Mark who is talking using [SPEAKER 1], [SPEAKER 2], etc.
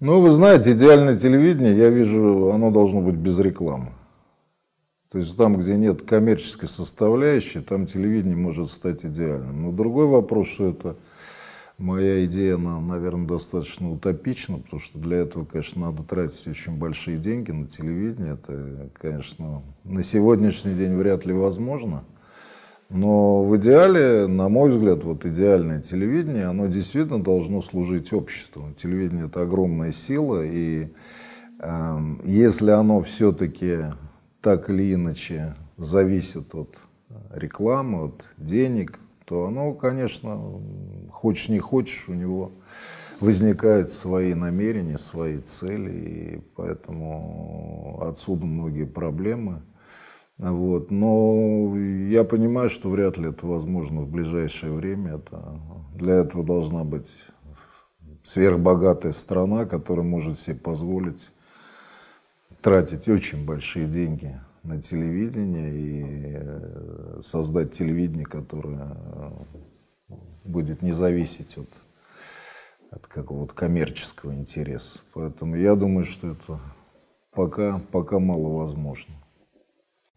[SPEAKER 1] Ну, вы знаете, идеальное телевидение, я вижу, оно должно быть без рекламы. То есть там, где нет коммерческой составляющей, там телевидение может стать идеальным. Но другой вопрос, что это моя идея, она, наверное, достаточно утопична, потому что для этого, конечно, надо тратить очень большие деньги на телевидение. Это, конечно, на сегодняшний день вряд ли возможно. Но в идеале, на мой взгляд, вот идеальное телевидение, оно действительно должно служить обществу. Телевидение это огромная сила, и э, если оно все-таки так или иначе зависит от рекламы, от денег, то оно, конечно, хочешь не хочешь, у него возникают свои намерения, свои цели, и поэтому отсюда многие проблемы. Вот. Но я понимаю, что вряд ли это возможно в ближайшее время. Это, для этого должна быть сверхбогатая страна, которая может себе позволить тратить очень большие деньги на телевидение и э, создать телевидение, которое э, будет не зависеть от, от какого-то коммерческого интереса. Поэтому я думаю, что это пока, пока мало возможно.